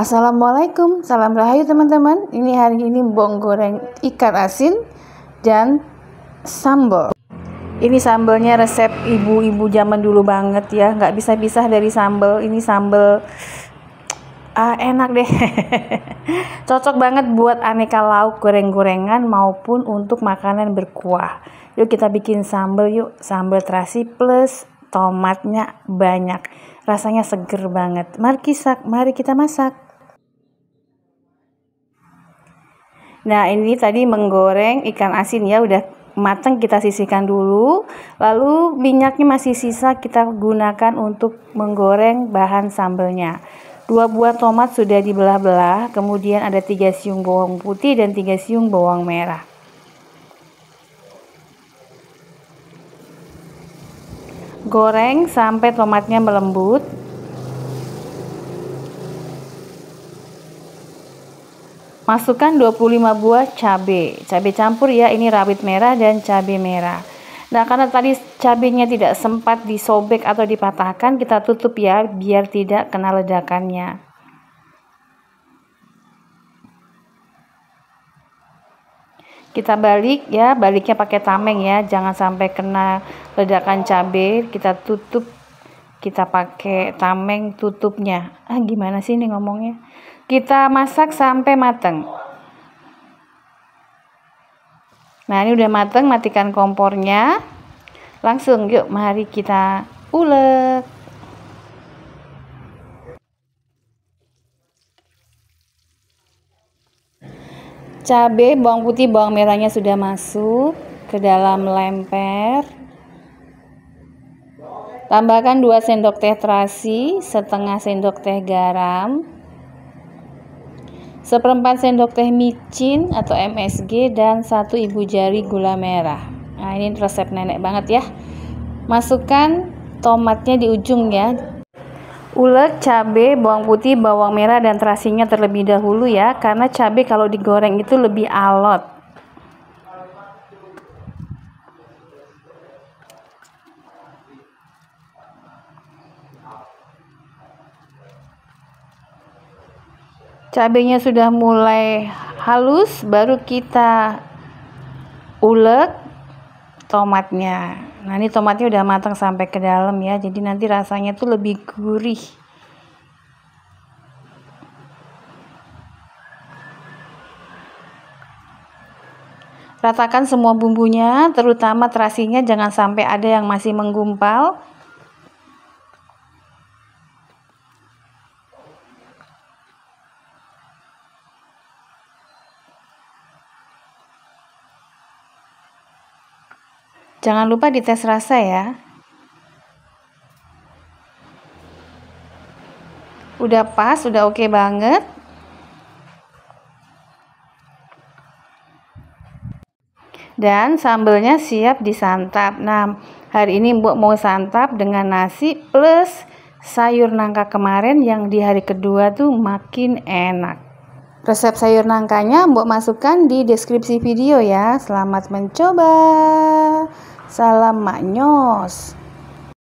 Assalamualaikum, salam rahayu teman-teman. Ini hari ini bong goreng ikan asin dan sambal. Ini sambalnya resep ibu-ibu zaman dulu banget ya, nggak bisa pisah dari sambal. Ini sambal uh, enak deh. Cocok banget buat aneka lauk goreng-gorengan maupun untuk makanan berkuah. Yuk kita bikin sambal yuk, sambal terasi plus tomatnya banyak. Rasanya seger banget. mari kita masak. Nah, ini tadi menggoreng ikan asin ya, udah matang kita sisihkan dulu. Lalu minyaknya masih sisa kita gunakan untuk menggoreng bahan sambelnya. Dua buah tomat sudah dibelah-belah, kemudian ada tiga siung bawang putih dan tiga siung bawang merah. Goreng sampai tomatnya melembut, Masukkan 25 buah cabai. Cabai campur ya, ini rawit merah dan cabai merah. Nah, karena tadi cabenya tidak sempat disobek atau dipatahkan, kita tutup ya biar tidak kena ledakannya. Kita balik ya, baliknya pakai tameng ya, jangan sampai kena ledakan cabai. Kita tutup kita pakai tameng tutupnya ah gimana sih ini ngomongnya kita masak sampai mateng nah ini udah mateng matikan kompornya langsung yuk mari kita ulek cabai bawang putih bawang merahnya sudah masuk ke dalam lemper Tambahkan 2 sendok teh terasi, setengah sendok teh garam, seperempat sendok teh micin atau MSG dan satu ibu jari gula merah. Nah, ini resep nenek banget ya. Masukkan tomatnya di ujung ya. Ulek cabe, bawang putih, bawang merah dan terasinya terlebih dahulu ya karena cabe kalau digoreng itu lebih alot. cabenya sudah mulai halus baru kita ulek tomatnya nah ini tomatnya udah matang sampai ke dalam ya jadi nanti rasanya tuh lebih gurih ratakan semua bumbunya terutama terasinya jangan sampai ada yang masih menggumpal Jangan lupa dites rasa ya. Udah pas, udah oke okay banget. Dan sambelnya siap disantap. Nah, hari ini Mbok mau santap dengan nasi plus sayur nangka kemarin yang di hari kedua tuh makin enak. Resep sayur nangkanya Mbok masukkan di deskripsi video ya. Selamat mencoba. Salam maknyos.